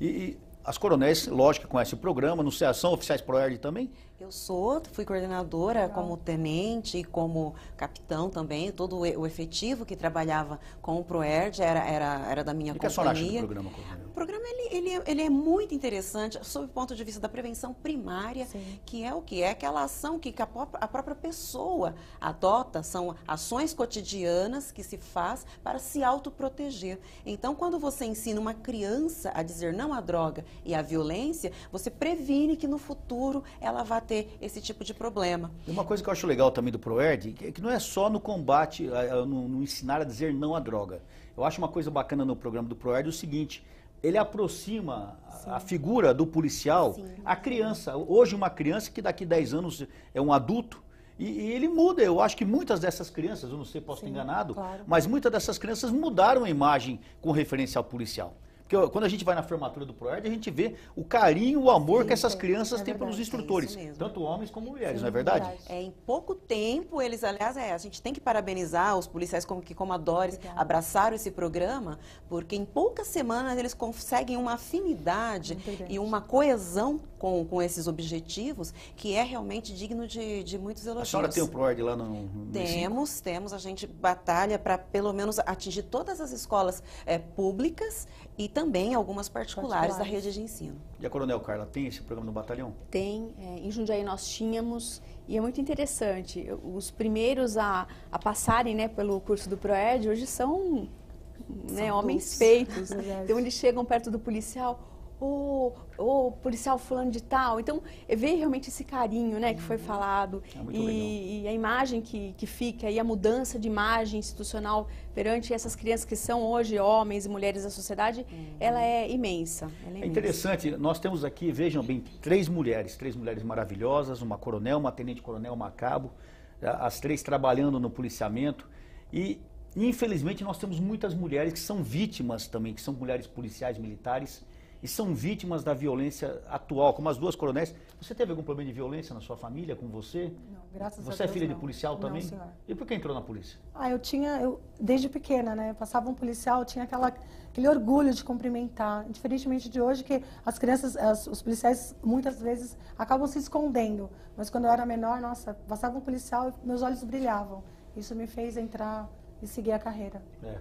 E, e, as coronéis, lógico que conhecem o programa, no oficiais Oficiais ProERD também,
eu sou, fui coordenadora Legal. como tenente e como capitão também. Todo o efetivo que trabalhava com o ProERD era, era, era da minha e companhia. Que do programa, o programa ele, ele, ele é muito interessante sob o ponto de vista da prevenção primária, Sim. que é o que é aquela ação que a própria, a própria pessoa adota, são ações cotidianas que se faz para se autoproteger. Então, quando você ensina uma criança a dizer não à droga e à violência, você previne que no futuro ela vá ter esse tipo de problema.
Uma coisa que eu acho legal também do ProERD é que não é só no combate, no, no ensinar a dizer não à droga. Eu acho uma coisa bacana no programa do ProERD é o seguinte, ele aproxima Sim. a figura do policial Sim. à criança. Hoje uma criança que daqui a 10 anos é um adulto, e, e, ele muda. Eu acho que muitas dessas crianças, eu não sei, posso Sim, estar enganado, claro. mas muitas dessas crianças mudaram a imagem com referência ao policial. Porque quando a gente vai na formatura do ProERD, a gente vê o carinho, o amor Sim, que essas é crianças é têm pelos é instrutores, é tanto homens como mulheres, Sim, não é, é verdade? verdade?
É, em pouco tempo, eles, aliás, é, a gente tem que parabenizar os policiais como, que, como a Doris, Obrigada. abraçaram esse programa, porque em poucas semanas eles conseguem uma afinidade e uma coesão com, com esses objetivos, que é realmente digno de, de muitos elogios. A senhora tem o
PROERD lá no, no Temos,
cinco. temos. A gente batalha para, pelo menos, atingir todas as escolas é, públicas e também algumas particulares, particulares, da rede de ensino.
E a Coronel Carla, tem esse programa no batalhão?
Tem. É,
em Jundiaí nós tínhamos e é muito interessante. Os primeiros a, a passarem né, pelo curso do PROED hoje são, né, homens feitos. É então eles chegam perto do policial. Ô, oh, o policial fulano de tal. Então, é, ver realmente esse carinho, né, que foi uhum. falado é e, e, a imagem que, que fica e a mudança de imagem institucional perante essas crianças que são hoje homens e mulheres da sociedade, uhum. ela é imensa. Ela é, é interessante,
nós temos aqui, vejam bem, três mulheres, três mulheres maravilhosas, uma coronel, uma tenente-coronel, uma cabo, tá, as três trabalhando no policiamento e Infelizmente, nós temos muitas mulheres que são vítimas também, que são mulheres policiais militares, e são vítimas da violência atual, como as duas coronéis. Você teve algum problema de violência na sua família, com você? Não, graças você a é Deus. Você é filha não. de policial também? Não, senhora. E por que entrou na polícia?
Ah, eu tinha, eu, desde pequena, né? passava um policial, tinha aquela, aquele orgulho de cumprimentar. Diferentemente de hoje, que as crianças, as, os policiais muitas vezes acabam se escondendo. Mas quando eu era menor, nossa, passava um policial e meus olhos brilhavam. Isso me fez entrar e seguir a carreira.
É.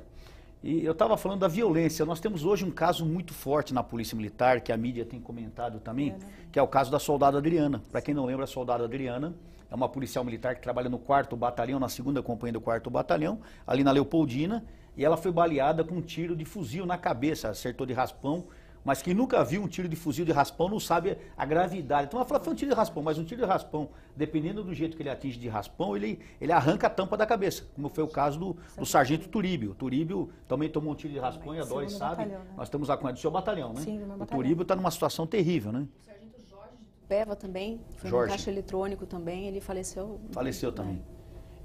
E eu estava falando da violência. Nós temos hoje um caso muito forte na Polícia Militar, que a mídia tem comentado também, que é o caso da soldada Adriana. Para quem não lembra, a soldada Adriana é uma policial militar que trabalha no 4 Batalhão, na segunda companhia do 4 Batalhão, ali na Leopoldina, e ela foi baleada com um tiro de fuzil na cabeça, acertou de raspão mas quem nunca viu um tiro de fuzil de raspão não sabe a gravidade. Então, ela fala, foi um tiro de raspão, mas um tiro de raspão, dependendo do jeito que ele atinge de raspão, ele, ele arranca a tampa da cabeça, como foi o caso do, do sargento Turíbio. O Turíbio também tomou um tiro de raspão e a Doris sabe. Batalhão, né? Nós estamos lá com do seu batalhão, né? Sim, do meu batalhão. O Turíbio está numa situação terrível, né? O sargento
Jorge Peva também, foi Jorge. um caixa eletrônico também, ele faleceu.
Faleceu né? também.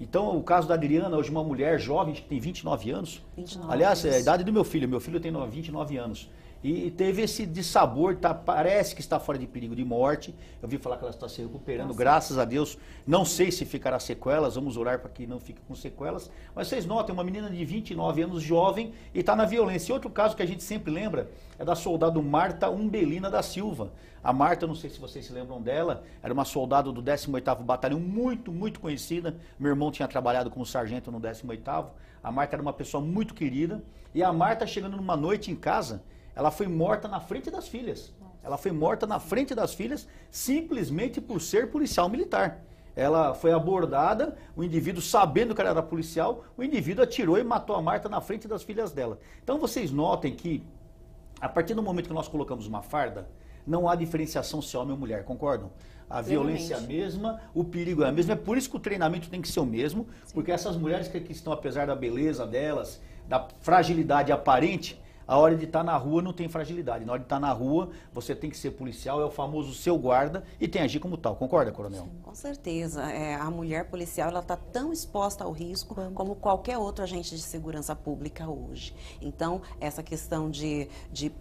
Então, o caso da Adriana, hoje uma mulher jovem, que tem 29 anos. 29 Aliás, anos. é a idade do meu filho. Meu filho tem 29 anos. E, teve esse dissabor, tá, parece que está fora de perigo de morte. Eu vi falar que ela está se recuperando, Nossa. graças a Deus. Não sei se ficará sequelas, vamos orar para que não fique com sequelas. Mas vocês notam, uma menina de 29 anos, jovem, e está na violência. E outro caso que a gente sempre lembra é da soldado Marta Umbelina da Silva. A Marta, não sei se vocês se lembram dela, era uma soldado do 18º Batalhão, muito, muito conhecida. Meu irmão tinha trabalhado como sargento no 18º. A Marta era uma pessoa muito querida. E a Marta, chegando numa noite em casa, ela foi morta na frente das filhas. Ela foi morta na frente das filhas simplesmente por ser policial militar. Ela foi abordada, o indivíduo sabendo que ela era policial, o indivíduo atirou e matou a Marta na frente das filhas dela. Então vocês notem que a partir do momento que nós colocamos uma farda, não há diferenciação se homem ou mulher, concordam? A violência é a mesma, o perigo é a mesma. É por isso que o treinamento tem que ser o mesmo, Sim. porque essas mulheres que aqui estão, apesar da beleza delas, da fragilidade aparente, a hora de estar tá na rua não tem fragilidade. Na hora de estar tá na rua, você tem que ser policial, é o famoso seu guarda e tem que agir como tal. Concorda, coronel? Sim,
com certeza. É, a mulher policial ela está tão exposta ao risco como qualquer outro agente de segurança pública hoje. Então, essa questão de, de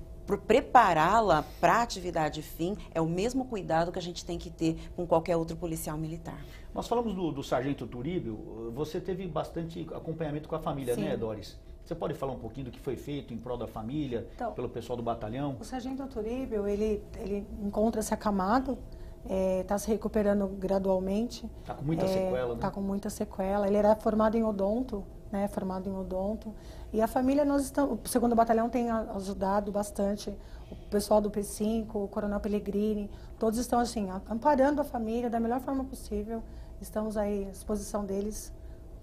prepará-la para a atividade fim é o mesmo cuidado que a gente tem que ter com qualquer outro policial militar.
Nós falamos do, do sargento Turíbio, você teve bastante acompanhamento com a família, né, Sim. né, Doris? Você pode falar um pouquinho do que foi feito em prol da família, então, pelo pessoal do batalhão? O
sargento Turíbio, ele, ele encontra-se acamado, está é, tá se recuperando gradualmente. Está com muita é, sequela, Está né? com muita sequela. Ele era formado em odonto, né, formado em odonto. E a família, nós estamos, o segundo batalhão tem ajudado bastante. O pessoal do P5, o Coronel Pellegrini, todos estão assim amparando a família da melhor forma possível. Estamos aí à disposição deles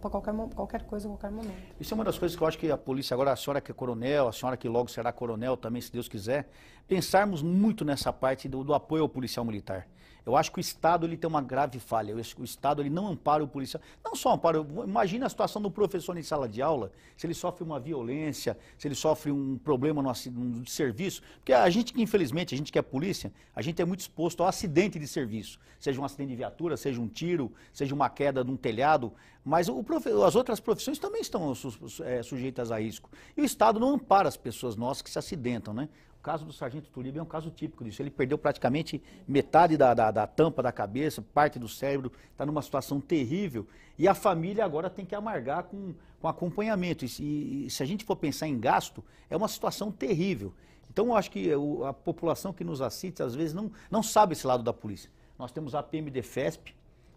para qualquer, qualquer coisa, qualquer momento.
Isso é uma das coisas que eu acho que a polícia, agora a senhora que é coronel, a senhora que logo será coronel também, se Deus quiser, pensarmos muito nessa parte do, do apoio ao policial militar. Eu acho que o Estado ele tem uma grave falha. O Estado ele não ampara o policial. Não só ampara. Imagina a situação do professor em sala de aula, se ele sofre uma violência, se ele sofre um problema no, no de serviço. Porque a gente que, infelizmente, a gente que é polícia, a gente é muito exposto ao acidente de serviço. Seja um acidente de viatura, seja um tiro, seja uma queda de um telhado. Mas o, as outras profissões também estão su, su, é, sujeitas a risco. E o Estado não ampara as pessoas nossas que se acidentam, né? caso do Sargento Tulibe é um caso típico disso. Ele perdeu praticamente metade da, da, da tampa da cabeça, parte do cérebro, está numa situação terrível. E a família agora tem que amargar com, com acompanhamento. E, e se a gente for pensar em gasto, é uma situação terrível. Então, eu acho que o, a população que nos assiste, às vezes, não, não sabe esse lado da polícia. Nós temos a PMDFESP,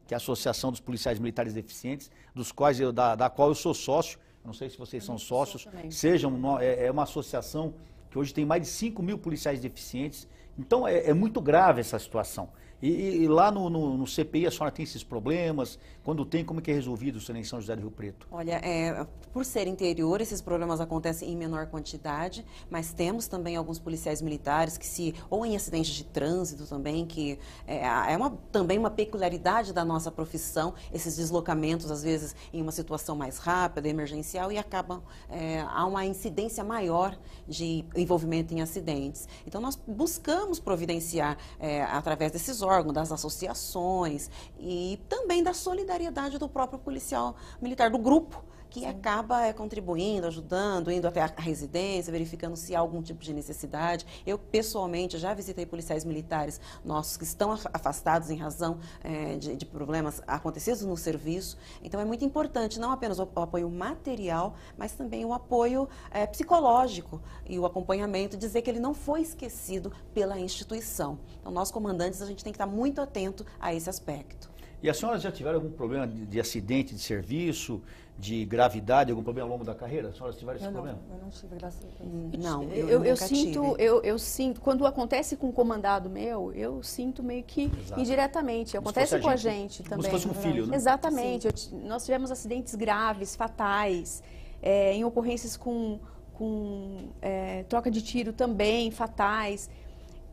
que é a Associação dos Policiais Militares Deficientes, dos quais eu, da, da qual eu sou sócio. Não sei se vocês eu são sócios. Sejam, é, é uma associação que hoje tem mais de 5 mil policiais deficientes. Então é, é muito grave essa situação. E, e lá no, no, no, CPI a senhora tem esses problemas? Quando tem, como é que é resolvido isso em São José do Rio Preto?
Olha, é, por ser interior, esses problemas acontecem em menor quantidade, mas temos também alguns policiais militares que se, ou em acidentes de trânsito também, que é, é uma, também uma peculiaridade da nossa profissão, esses deslocamentos, às vezes, em uma situação mais rápida, emergencial, e acabam, é, há uma incidência maior de envolvimento em acidentes. Então, nós buscamos providenciar, é, através desses órgãos, órgãos, das associações e também da solidariedade do próprio policial militar, do grupo que Sim. acaba é, contribuindo, ajudando, indo até a residência, verificando se há algum tipo de necessidade. Eu, pessoalmente, já visitei policiais militares nossos que estão afastados em razão é, de, de, problemas acontecidos no serviço. Então, é muito importante não apenas o, o apoio material, mas também o apoio é, psicológico e o acompanhamento, dizer que ele não foi esquecido pela instituição. Então, nós, comandantes, a gente tem que estar muito atento a esse aspecto.
E as senhoras já tiveram algum problema de, de acidente de serviço? de gravidade, algum problema ao longo da carreira? A senhora tiveram esse eu problema? Não, eu não tive, graças a hum, Não, eu, eu, eu sinto,
eu, eu, sinto, quando acontece com um comandado meu, eu sinto meio que Exato. indiretamente, acontece com a gente, gente também. Como se fosse um filho, né? Exatamente, nós tivemos acidentes graves, fatais, é, em ocorrências com, com é, troca de tiro também, fatais.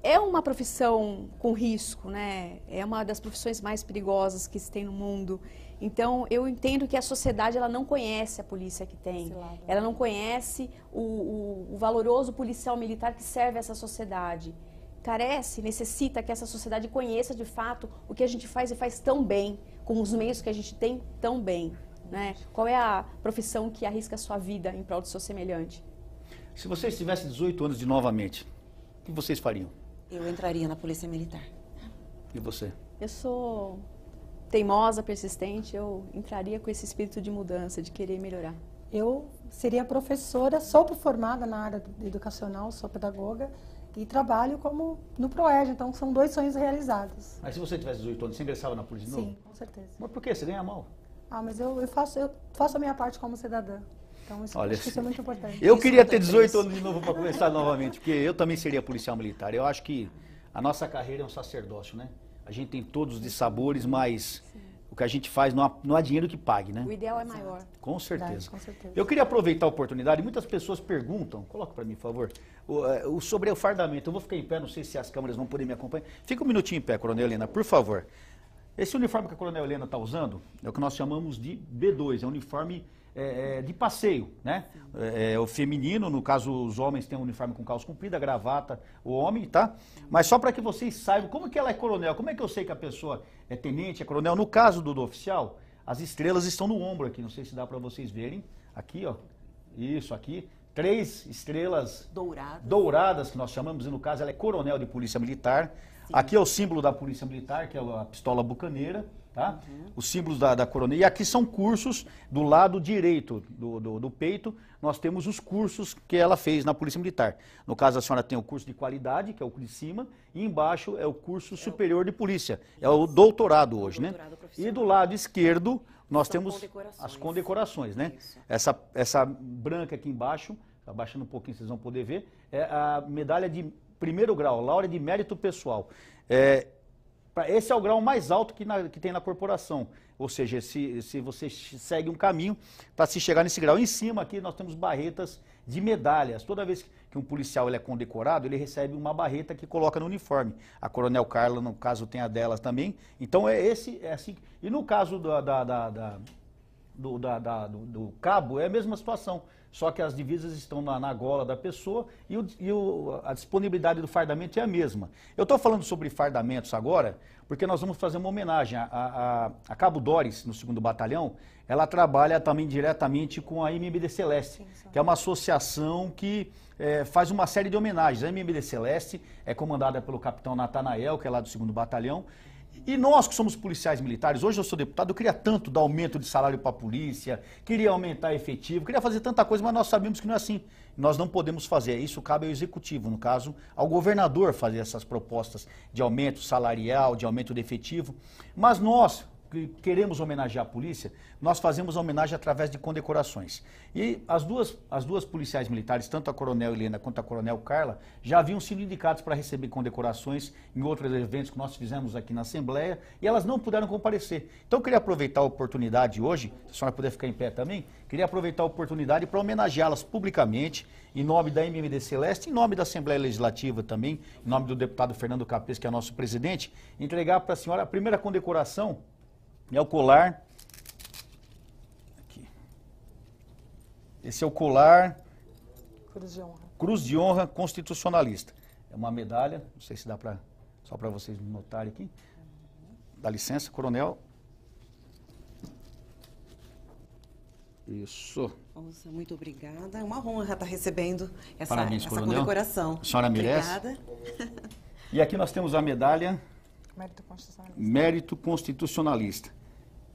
É uma profissão com risco, né? É uma das profissões mais perigosas que se tem no mundo. Então, eu entendo que a sociedade ela não conhece a polícia que tem. Né? Ela não conhece o, o, o, valoroso policial militar que serve essa sociedade. Carece, necessita que essa sociedade conheça de fato o que a gente faz e faz tão bem, com os meios que a gente tem tão bem. Né? Qual é a profissão que arrisca a sua vida em prol do seu semelhante?
Se você estivesse 18 anos de novamente, o que vocês fariam?
Eu entraria na Polícia Militar.
E você?
Eu sou teimosa, persistente, eu entraria com esse espírito de mudança, de querer melhorar.
Eu seria professora, sou formada na área educacional, sou pedagoga e trabalho como no Proerd, então são dois sonhos realizados.
Mas se você tivesse 18 anos, você ingressava na polícia de novo? Sim, com certeza. Mas por quê? Você ganha é mal.
Ah, mas eu, eu, faço, eu faço a minha parte como cidadã. Então isso, Olha, isso é muito importante. Eu isso queria ter 18 anos
de novo para começar novamente, porque eu também seria policial militar. Eu acho que a nossa carreira é um sacerdócio, né? A gente tem todos de sabores, mas Sim. o que a gente faz não há, não há dinheiro que pague, né? O
ideal é maior.
Com certeza. Verdade, com certeza. Eu queria aproveitar a oportunidade. Muitas pessoas perguntam, coloca para mim, por favor, o, é, o, sobre o fardamento. Eu vou ficar em pé, não sei se as câmeras vão poder me acompanhar. Fica um minutinho em pé, Coronel Helena, por favor. Esse uniforme que a Coronel Helena está usando é o que nós chamamos de B2, é um uniforme é, é, de passeio, né? É, é, o feminino, no caso, os homens têm um uniforme com calça comprida, gravata, o homem, tá? Mas só para que vocês saibam, como que ela é coronel? Como é que eu sei que a pessoa é tenente, é coronel? No caso do, do oficial, as estrelas estão no ombro aqui, não sei se dá para vocês verem. Aqui, ó, isso aqui, três estrelas douradas. douradas, que nós chamamos, e no caso ela é coronel de polícia militar. Sim. Aqui é o símbolo da polícia militar, que é a pistola bucaneira. Tá? Uhum. Os símbolos da, da E aqui são cursos do lado direito do, do, do, peito. Nós temos os cursos que ela fez na Polícia Militar. No caso, a senhora tem o curso de qualidade, que é o de cima, e embaixo é o curso é superior o... de polícia. Isso. É o doutorado hoje, o né? doutorado né? E do lado esquerdo, nós são temos condecorações. as condecorações, né? Essa, essa branca aqui embaixo, abaixando um pouquinho, vocês vão poder ver, é a medalha de primeiro grau, Laura de Mérito Pessoal. É, esse é o grau mais alto que, na, que tem na corporação. Ou seja, se, se você segue um caminho para se chegar nesse grau. Em cima aqui nós temos barretas de medalhas. Toda vez que um policial ele é condecorado, ele recebe uma barreta que coloca no uniforme. A Coronel Carla, no caso, tem a dela também. Então é esse, é assim. E no caso da, da, da, da do, da, da, do, do, cabo, é a mesma situação só que as divisas estão na, na gola da pessoa e, o, e o, a disponibilidade do fardamento é a mesma. Eu estou falando sobre fardamentos agora, porque nós vamos fazer uma homenagem. A, a, a Cabo Dores, no 2 Batalhão, ela trabalha também diretamente com a MMD Celeste, que é uma associação que é, faz uma série de homenagens. A MMD Celeste é comandada pelo capitão Natanael, que é lá do 2 Batalhão, e nós que somos policiais militares, hoje eu sou deputado, eu queria tanto dar aumento de salário para a polícia, queria aumentar efetivo, queria fazer tanta coisa, mas nós sabemos que não é assim. Nós não podemos fazer. É isso cabe ao executivo, no caso, ao governador fazer essas propostas de aumento salarial, de aumento de efetivo. Mas nós, que queremos homenagear a polícia, nós fazemos a homenagem através de condecorações. E as duas, as duas policiais militares, tanto a Coronel Helena quanto a Coronel Carla, já haviam sido indicadas para receber condecorações em outros eventos que nós fizemos aqui na Assembleia e elas não puderam comparecer. Então eu queria aproveitar a oportunidade hoje, se a senhora puder ficar em pé também, queria aproveitar a oportunidade para homenageá-las publicamente em nome da MMD Celeste, em nome da Assembleia Legislativa também, em nome do deputado Fernando Capes, que é nosso presidente, entregar para a senhora a primeira condecoração é o colar. Aqui. Esse é o colar Cruz de Honra, Cruz de honra Constitucionalista. É uma medalha, não sei se dá para só para vocês notarem aqui. Dá licença, coronel. Isso.
Nossa, muito obrigada. É uma honra estar recebendo essa, Parabéns, essa condecoração. A senhora merece.
Obrigada. E aqui nós temos a medalha Mérito constitucionalista. Mérito constitucionalista.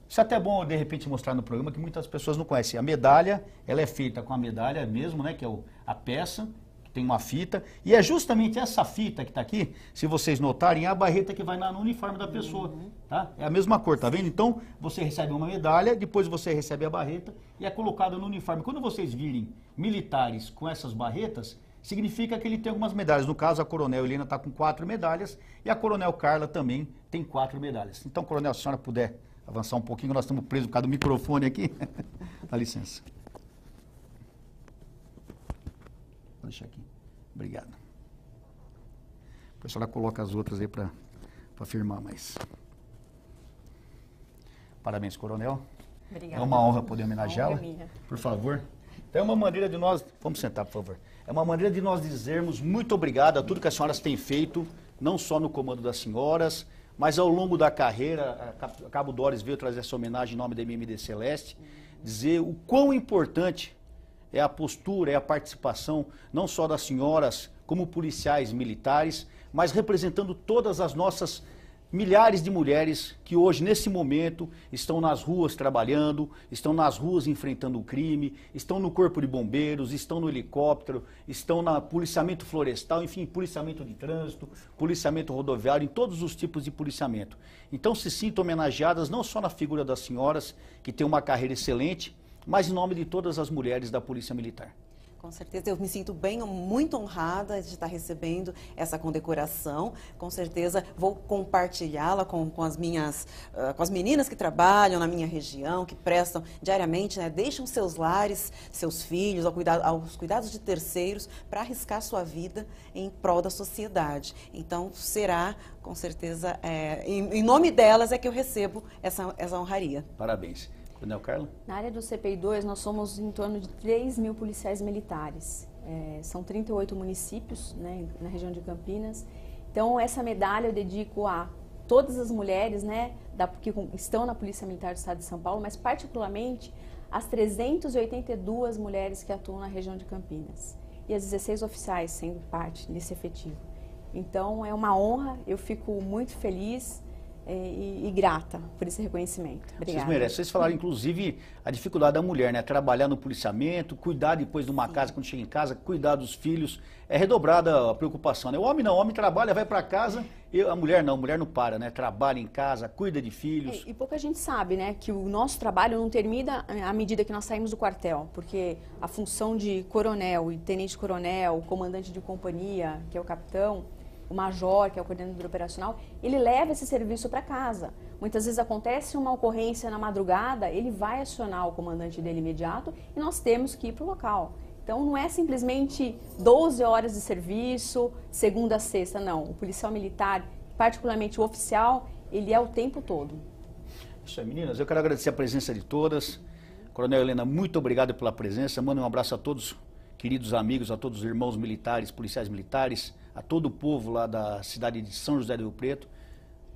Isso é até bom, de repente, mostrar no programa que muitas pessoas não conhecem. A medalha, ela é feita com a medalha mesmo, né? Que é o, a peça, que tem uma fita. E é justamente essa fita que está aqui, se vocês notarem, é a barreta que vai na, no uniforme da pessoa, uhum. tá? É a mesma cor, tá vendo? Então, você recebe uma medalha, depois você recebe a barreta e é colocada no uniforme. Quando vocês virem militares com essas barretas, significa que ele tem algumas medalhas. No caso, a Coronel Helena está com quatro medalhas e a Coronel Carla também tem quatro medalhas. Então, Coronel, se a senhora puder avançar um pouquinho, nós estamos presos por causa do microfone aqui. Dá licença. Vou deixar aqui. Obrigado. Depois a senhora coloca as outras aí para afirmar mais. Parabéns, Coronel. Obrigada. É uma honra poder homenageá-la. Por favor. Então, é uma maneira de nós. Vamos sentar, por favor. É uma maneira de nós dizermos muito obrigado a tudo que as senhoras têm feito, não só no comando das senhoras, mas ao longo da carreira, a Cabo Dóris veio trazer essa homenagem em nome da MMD Celeste, dizer o quão importante é a postura, é a participação, não só das senhoras, como policiais militares, mas representando todas as nossas milhares de mulheres que hoje, nesse momento, estão nas ruas trabalhando, estão nas ruas enfrentando o crime, estão no corpo de bombeiros, estão no helicóptero, estão na policiamento florestal, enfim, policiamento de trânsito, policiamento rodoviário, em todos os tipos de policiamento. Então se sintam homenageadas não só na figura das senhoras, que tem uma carreira excelente, mas em nome de todas as mulheres da Polícia Militar.
Com certeza, eu me sinto bem, muito honrada de estar recebendo essa condecoração. Com certeza, vou compartilhá-la com, com as minhas, uh, com as meninas que trabalham na minha região, que prestam diariamente, né, deixam seus lares, seus filhos, ao cuidado, aos cuidados de terceiros, para arriscar sua vida em prol da sociedade. Então, será, com certeza, é, em, em nome delas é que eu recebo essa, essa honraria.
Parabéns. Né, Coronel
Na área
do CPI-2,
nós somos em
torno de 3 mil policiais militares. É, são 38 municípios né, na região de Campinas. Então, essa medalha eu dedico a todas as mulheres né, da, que estão na Polícia Militar do Estado de São Paulo, mas particularmente as 382 mulheres que atuam na região de Campinas e as 16 oficiais sendo parte desse efetivo. Então, é uma honra, eu fico muito feliz. É, e, e, grata por esse reconhecimento. Obrigada. Vocês merecem. Vocês falaram,
inclusive, a dificuldade da mulher, né? Trabalhar no policiamento, cuidar depois de uma casa, quando chega em casa, cuidar dos filhos. É redobrada a preocupação, né? O homem não, o homem trabalha, vai para casa, e a mulher não, a mulher não para, né? Trabalha em casa, cuida de filhos. É, e
pouca gente sabe, né? Que o nosso trabalho não termina é, à medida que nós saímos do quartel, porque a função de coronel e tenente-coronel, comandante de companhia, que é o capitão, o major, que é o coordenador operacional, ele leva esse serviço para casa. Muitas vezes acontece uma ocorrência na madrugada, ele vai acionar o comandante dele imediato e nós temos que ir para o local. Então não é simplesmente 12 horas de serviço, segunda a sexta, não. O policial militar, particularmente o oficial, ele é o tempo todo.
Isso aí, meninas. Eu quero agradecer a presença de todas. Coronel Helena, muito obrigado pela presença. Manda um abraço a todos queridos amigos, a todos os irmãos militares, policiais militares, a todo o povo lá da cidade de São José do Rio Preto.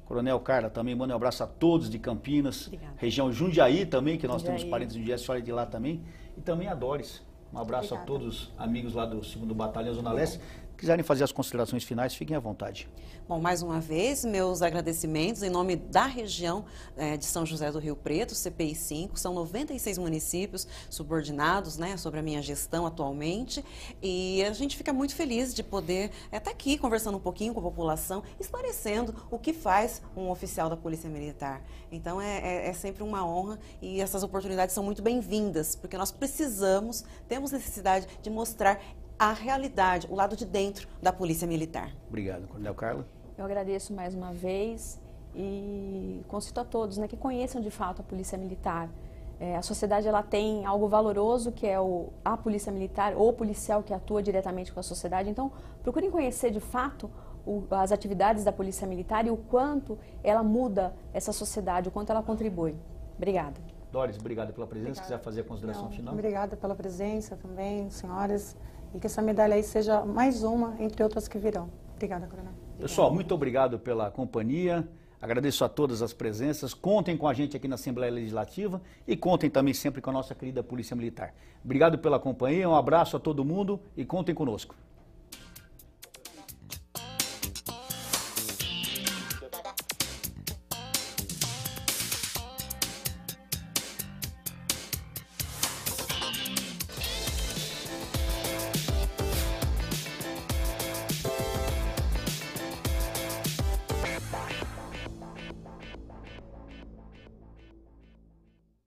Coronel Carla também, manda um abraço a todos de Campinas, Obrigada. região Jundiaí também, que nós Jundiaí. temos parentes de Jundiaí, a de lá também, e também a Doris. Um abraço Obrigada. a todos os amigos lá do 2 Batalhão Zona Leste. Quiserem fazer as considerações finais, fiquem à vontade. Bom,
mais uma vez, meus agradecimentos em nome da região é, de São José do Rio Preto, CPI 5. São 96 municípios subordinados né, sobre a minha gestão atualmente. E a gente fica muito feliz de poder estar é, tá aqui conversando um pouquinho com a população, esclarecendo o que faz um oficial da Polícia Militar. Então, é, é, é sempre uma honra e essas oportunidades são muito bem-vindas, porque nós precisamos, temos necessidade de mostrar a realidade, o lado de dentro da Polícia Militar.
Obrigado, Coronel Carlos.
Eu agradeço mais uma vez e concito
a todos né, que conheçam de fato a Polícia Militar. É, a sociedade ela tem algo valoroso que é o, a polícia militar ou policial que atua diretamente com a sociedade. Então, procurem conhecer de fato o, as atividades da polícia militar e o quanto ela muda essa sociedade,
o quanto ela contribui. Obrigada.
Doris, obrigada pela presença. Obrigada. Quiser fazer a consideração Não, final?
Obrigada pela presença também, senhoras. E que essa medalha aí seja mais uma, entre outras que virão. Obrigada, Coronel. Pessoal, muito
obrigado pela companhia. Agradeço a todas as presenças. Contem com a gente aqui na Assembleia Legislativa e contem também sempre com a nossa querida Polícia Militar. Obrigado pela companhia, um abraço a todo mundo e contem conosco.